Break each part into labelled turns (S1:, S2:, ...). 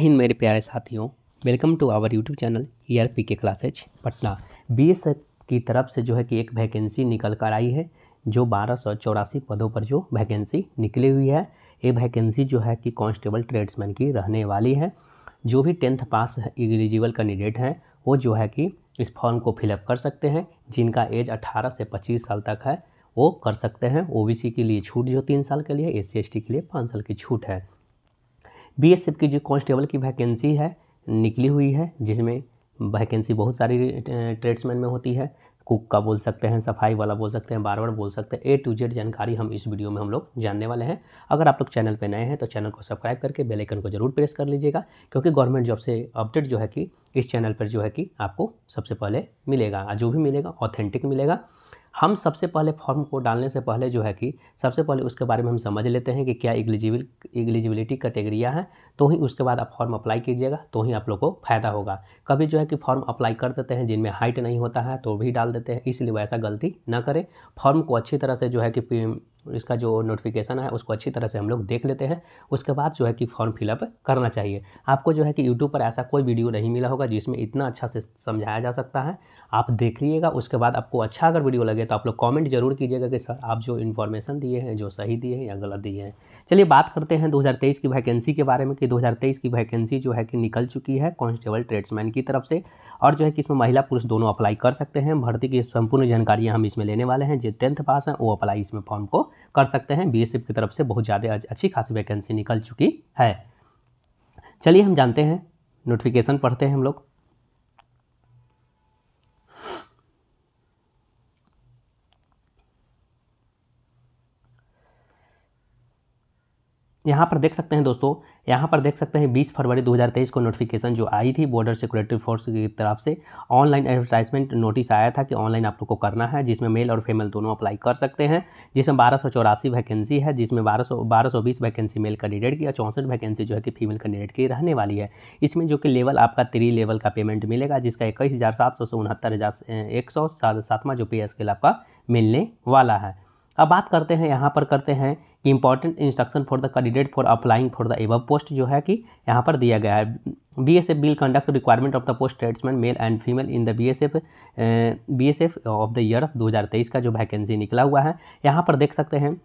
S1: हिंद मेरे प्यारे साथियों welcome to our YouTube channel E R P के classes Patna B S F की तरफ से जो है कि एक वैकेंसी निकल कर आई है जो बारह सौ चौरासी पदों पर जो वैकेंसी निकली हुई है ये वैकेंसी जो है कि कांस्टेबल ट्रेड्समैन की रहने वाली है जो भी टेंथ पास एलिजिबल कैंडिडेट हैं वो जो है कि इस फॉर्म को फिलअप कर सकते हैं जिनका एज अट्ठारह से पच्चीस साल तक है वो कर सकते हैं ओबीसी के लिए छूट जो तीन साल के लिए एस सी के लिए पाँच साल की छूट है बी एस एफ की जो कांस्टेबल की वैकेंसी है निकली हुई है जिसमें वैकेंसी बहुत सारी ट्रेड्समैन में होती है कुक का बोल सकते हैं सफाई वाला बोल सकते हैं बार बार बोल सकते हैं ए टू जेड जानकारी हम इस वीडियो में हम लोग जानने वाले हैं अगर आप लोग चैनल पर नए हैं तो चैनल को सब्सक्राइब करके बेल आइकन को जरूर प्रेस कर लीजिएगा क्योंकि गवर्नमेंट जॉब से अपडेट जो है कि इस चैनल पर जो है कि आपको सबसे पहले मिलेगा जो भी मिलेगा ऑथेंटिक मिलेगा हम सबसे पहले फॉर्म को डालने से पहले जो है कि सबसे पहले उसके बारे में हम समझ लेते हैं कि क्या एग्लिजिबल एग्लिजिबिलिटी कैटेगरिया है तो ही उसके बाद आप फॉर्म अप्लाई कीजिएगा तो ही आप लोग को फ़ायदा होगा कभी जो है कि फॉर्म अप्लाई कर देते हैं जिनमें हाइट नहीं होता है तो भी डाल देते हैं इसलिए वैसा गलती ना करें फॉर्म को अच्छी तरह से जो है कि इसका जो नोटिफिकेशन है उसको अच्छी तरह से हम लोग देख लेते हैं उसके बाद जो है कि फॉर्म फिलअप करना चाहिए आपको जो है कि यूट्यूब पर ऐसा कोई वीडियो नहीं मिला होगा जिसमें इतना अच्छा से समझाया जा सकता है आप देख लीजिएगा उसके बाद आपको अच्छा अगर वीडियो लगे तो आप लोग कॉमेंट जरूर कीजिएगा कि सर आप जो इन्फॉर्मेशन दिए हैं जो सही दिए हैं या गलत दिए हैं चलिए बात करते हैं 2023 की वैकेंसी के बारे में कि 2023 की वैकेंसी जो है कि निकल चुकी है कॉन्स्टेबल ट्रेड्समैन की तरफ से और जो है कि इसमें महिला पुरुष दोनों अप्लाई कर सकते हैं भर्ती की संपूर्ण जानकारियाँ हम इसमें लेने वाले हैं जो टेंथ पास हैं वो अप्लाई इसमें फॉर्म को कर सकते हैं बी की तरफ से बहुत ज़्यादा अच्छी खासी वैकेंसी निकल चुकी है चलिए हम जानते हैं नोटिफिकेशन पढ़ते हैं हम लोग यहाँ पर देख सकते हैं दोस्तों यहाँ पर देख सकते हैं 20 फरवरी 2023 को नोटिफिकेशन जो आई थी बॉर्डर सिक्योरिटी फोर्स की तरफ से ऑनलाइन एडवर्टाइजमेंट नोटिस आया था कि ऑनलाइन आप लोग को करना है जिसमें मेल और फीमेल दोनों अप्लाई कर सकते हैं जिसमें बारह वैकेंसी है जिसमें बारह सौ वैकेंसी मेल कैंडिडेट की और चौंसठ वैकेंसी जो है कि फीमेल कैंडिडेट की रहने वाली है इसमें जो कि लेवल आपका थ्री लेवल का पेमेंट मिलेगा जिसका इक्कीस हज़ार सात सौ से उनहत्तर हज़ार एक सौ सातवां जो पे स्केल आपका मिलने वाला है अब बात करते हैं यहाँ पर करते हैं important instruction for the candidate for applying for the above post जो है कि यहाँ पर दिया गया है B S F will conduct requirement of the post tradesman male and female in the B S F B S F of the year 2023 का जो वैकेंसी निकला हुआ है यहाँ पर देख सकते हैं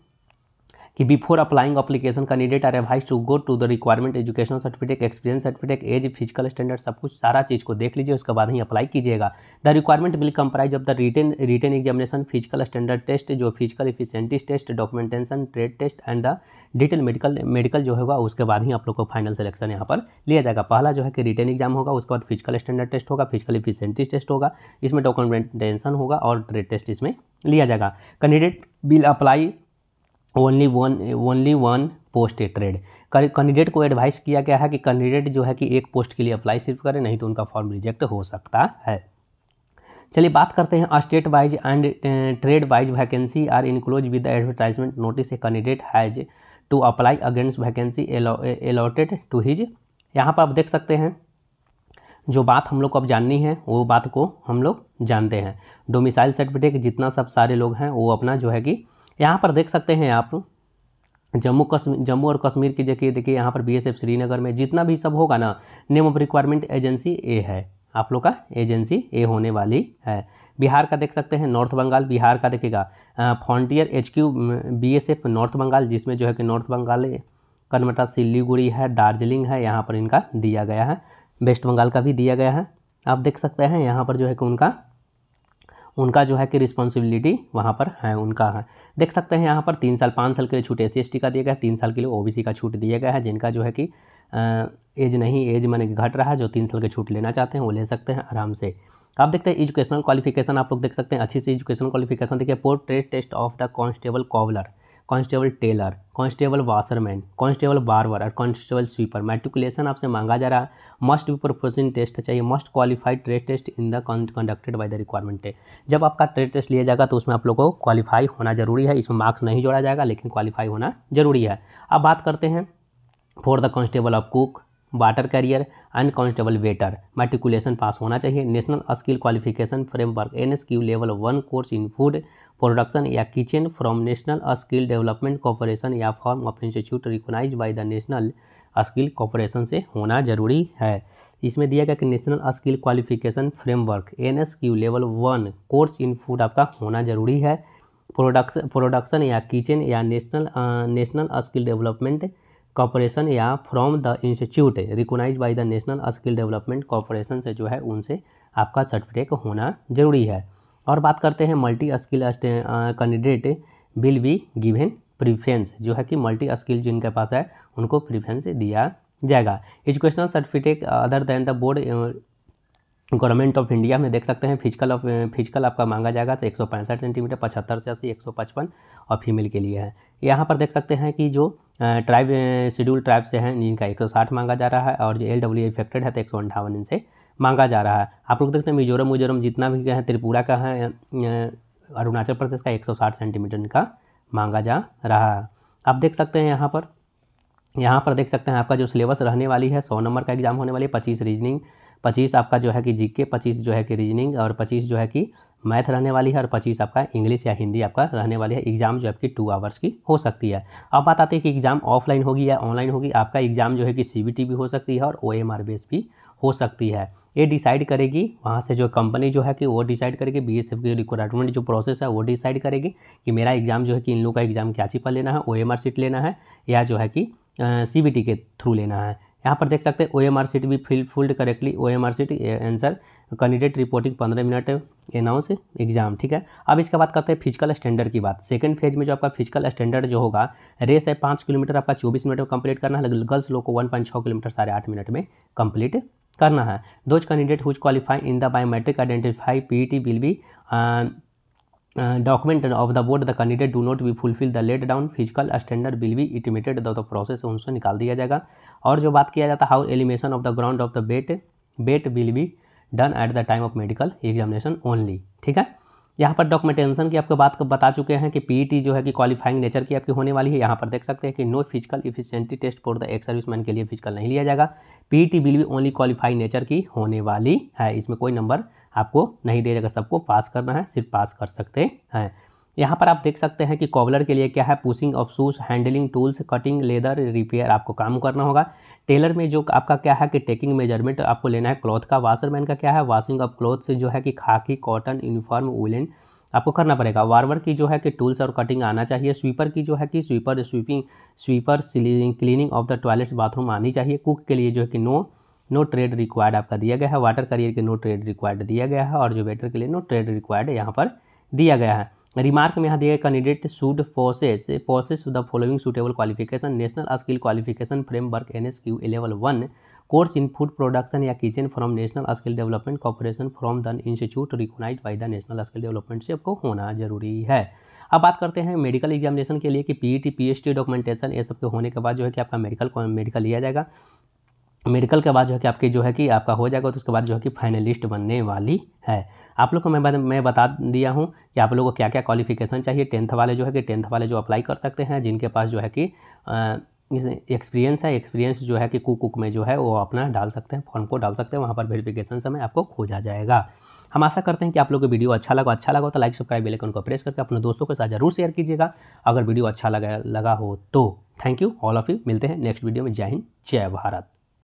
S1: कि before applying application candidate are advise to go to the requirement educational certificate experience certificate age physical standard सब कुछ सारा चीज़ को देख लीजिए उसके बाद ही अप्लाई कीजिएगा the requirement will comprise of the written written examination physical standard test जो physical efficiency test documentation trade test and the detail medical medical जो होगा उसके बाद ही आप लोग को फाइनल सिलेक्शन यहाँ पर लिया जाएगा पहला जो है कि रिटर्न एग्जाम होगा उसके बाद फिजिकल स्टैंडर्ड टेस्ट होगा फिजिकल इफिशेंटिस टेस्ट होगा इसमें डॉक्यूमेंटेशन होगा और ट्रेड टेस्ट इसमें लिया जाएगा candidate will apply only one only one post a trade candidate को एडवाइस किया गया है कि कैंडिडेट जो है कि एक पोस्ट के लिए अप्लाई सिर्फ करें नहीं तो उनका फॉर्म रिजेक्ट हो सकता है चलिए बात करते हैं state wise and trade wise vacancy are enclose with the advertisement notice a candidate has to apply against vacancy allotted to his यहाँ पर आप देख सकते हैं जो बात हम लोग को अब जाननी है वो बात को हम लोग जानते हैं डोमिसाइल सर्टिफिकेट जितना सब सारे लोग हैं वो अपना जो है कि यहाँ पर देख सकते हैं आप जम्मू कश्मीर जम्मू और कश्मीर की जगह देखिए यहाँ पर बीएसएफ श्रीनगर में जितना भी सब होगा ना name of requirement agency a है आप लोग का एजेंसी ए होने वाली है बिहार का देख सकते हैं नॉर्थ बंगाल बिहार का देखिएगा frontier H Q B S F north Bengal जिसमें जो है कि नॉर्थ बंगाल कनमटा सिल्लीगुड़ी है दार्जिलिंग है यहाँ पर इनका दिया गया है वेस्ट बंगाल का भी दिया गया है आप देख सकते हैं यहाँ पर जो है कि उनका उनका जो है कि रिस्पॉन्सिबिलिटी वहाँ पर है उनका है देख सकते हैं यहाँ पर तीन साल पाँच साल के लिए छूट एस सी का दिया गया है तीन साल के लिए ओबीसी का छूट दिया गया है जिनका जो है कि एज नहीं एज मैंने घट रहा है जो तीन साल के छूट लेना चाहते हैं वो ले सकते हैं आराम से आप देखते हैं एजुकेशनल क्वालिफिकेशन आप लोग देख सकते हैं अच्छी सी एजुकेशनल क्वालिफिकेशन देखिए portrait test of the constable cobbler constable tailor constable washerman constable barber और कांस्टेबल स्वीपर मेट्रिकुलेशन आपसे मांगा जा रहा है मस्ट बी प्रोफेशन टेस्ट चाहिए must qualified trade test in the conducted by the requirement है जब आपका ट्रेड टेस्ट लिया जाएगा तो उसमें आप लोगों को क्वालिफाई होना जरूरी है इसमें मार्क्स नहीं जोड़ा जाएगा लेकिन क्वालिफाई होना जरूरी है अब बात करते हैं for the constable of cook water carrier and constable waiter matriculation pass होना चाहिए national skill qualification framework N S Q level one course in food production या kitchen from national skill development corporation या form of institute recognise by the national skill corporation से होना जरूरी है इसमें दिया गया कि national skill qualification framework N S Q level one course in food आपका होना जरूरी है प्रोडक्शन प्रोडक्शन या किचन या national national skill development corporation या from the institute recognise by the national skill development corporation से जो है उनसे आपका सर्टिफिकेट होना जरूरी है और बात करते हैं multi skill candidate will be given preference जो है कि मल्टी स्किल जिनके पास है उनको प्रिफ्रेंस दिया जाएगा educational certificate other than the board government of India में देख सकते हैं फिजिकल ऑफ फिजिकल आपका मांगा जाएगा तो एक सेंटीमीटर पचहत्तर से अस्सी एक और फीमेल के लिए है यहाँ पर देख सकते हैं कि जो ट्राइब शेड्यूल ट्राइब से हैं जिनका 160 मांगा जा रहा है और जो एल डब्ल्यू इफेक्टेड है तो एक सौ इनसे मांगा जा रहा है आप लोग देखते हैं मिजोरम मिजोरम जितना भी है त्रिपुरा का है अरुणाचल प्रदेश का 160 सेंटीमीटर का मांगा जा रहा है आप देख सकते हैं यहाँ पर यहाँ पर देख सकते हैं आपका जो सिलेबस रहने वाली है सौ नंबर का एग्जाम होने वाली है पच्चीस रीजनिंग पच्चीस आपका जो है कि जी के पच्चीस जो है कि रीजनिंग और पच्चीस जो है कि मैथ रहने वाली है और पच्चीस आपका इंग्लिश या हिंदी आपका रहने वाली है एग्जाम जो आपकी टू आवर्स की हो सकती है अब बात आती है कि एग्जाम ऑफलाइन होगी या ऑनलाइन होगी आपका एग्जाम जो है कि सी भी हो सकती है और ओ एम आर बेस भी हो सकती है ये डिसाइड करेगी वहाँ से जो कंपनी जो है कि वो डिसाइड करेगी बी एस एफ की रिक्वायरमेंट जो प्रोसेस है वो डिसाइड करेगी कि मेरा एग्ज़ाम जो है कि इन लोगों का एग्ज़ाम क्या चीज़ पर लेना है ओ एम आर सीट लेना है या जो है कि सी बी टी के थ्रू लेना है यहाँ पर देख सकते हैं ओ एम आर सीट भी fill filled correctly O M R sheet answer candidate reporting पंद्रह मिनट अनाउंस एग्जाम ठीक है अब इसके बाद करते हैं फिजिकल स्टैंडर्ड की बात सेकंड फेज में जो आपका फिजिकल स्टैंडर्ड जो होगा रेस है पाँच किलोमीटर आपका चौबीस मिनट में कंप्लीट करना है गर्ल्स लोग को वन पॉइंट छः किलोमीटर साढ़े आठ मिनट में कंप्लीट करना है those candidate who qualify in the biometric identify PET will be document of the board the candidate do not be fulfil the laid down physical standard will be intimated the process उनसे निकाल दिया जाएगा और जो बात किया जाता है how elimination of the ground of the bet bet will be done at the time of medical examination only ठीक है यहाँ पर डॉक्यूमेंटेशन की आपको बात बता चुके हैं कि पीईटी e जो है कि क्वालिफाइंग नेचर की आपकी होने वाली है यहाँ पर देख सकते हैं कि no physical efficiency test for the ex man के लिए फिजिकल नहीं लिया जाएगा पीईटी बिल भी ओनली क्वालिफाइंग नेचर की होने वाली है इसमें कोई नंबर आपको नहीं दिया जाएगा सबको पास करना है सिर्फ पास कर सकते हैं यहाँ पर आप देख सकते हैं कि कॉबलर के लिए क्या है pushing of shoes handling tools cutting leather repair आपको काम करना होगा टेलर में जो आपका क्या है कि टेकिंग मेजरमेंट आपको लेना है क्लॉथ का वाशरमैन का क्या है वॉशिंग ऑफ क्लॉथ से जो है कि खाकी कॉटन यूनिफॉर्म वुलन आपको करना पड़ेगा वार्वर की जो है कि टूल्स और कटिंग आना चाहिए स्वीपर की जो है कि sweeper sweeping sweeper cleaning of the toilets bathroom आनी चाहिए कुक के लिए जो है कि नो नो ट्रेड रिक्वायर्ड आपका दिया गया है वाटर करियर के नो ट्रेड रिक्वायर्ड दिया गया है और जो वेटर के लिए नो ट्रेड रिक्वायर्ड यहाँ पर दिया गया है रिमार्क में यहाँ दिया candidate should possess possess the following suitable qualification national skill qualification framework N S Q level one course in food production या kitchen from national skill development corporation from the institute recognise by the national skill development से आपको होना जरूरी है अब बात करते हैं मेडिकल एग्जामिनेशन के लिए कि पी ई टी डॉक्यूमेंटेशन ये सब के होने के बाद जो है कि आपका मेडिकल मेडिकल लिया जाएगा मेडिकल के बाद जो है कि आपके जो है कि आपका हो जाएगा तो उसके बाद जो है कि फाइनलिस्ट बनने वाली है आप लोग को मैं मैं बता दिया हूँ कि आप लोगों को क्या क्या क्वालिफिकेशन चाहिए टेंथ वाले जो है कि टेंथ वाले जो अप्लाई कर सकते हैं जिनके पास जो है कि एक्सपीरियंस है एक्सपीरियंस जो है कि कुक कुक में जो है वो अपना डाल सकते हैं फॉर्म को डाल सकते हैं वहाँ पर वेरिफिकेशन समय आपको खोजा जाएगा हम आशा करते हैं कि आप लोगों को वीडियो अच्छा लगा अच्छा लगा तो लाइक सब्सक्राइब बेल आइकन को प्रेस करके अपने दोस्तों के साथ जरूर शेयर कीजिएगा अगर वीडियो अच्छा लगा लगा हो तो thank you all of you मिलते हैं नेक्स्ट वीडियो में जय हिंद जय भारत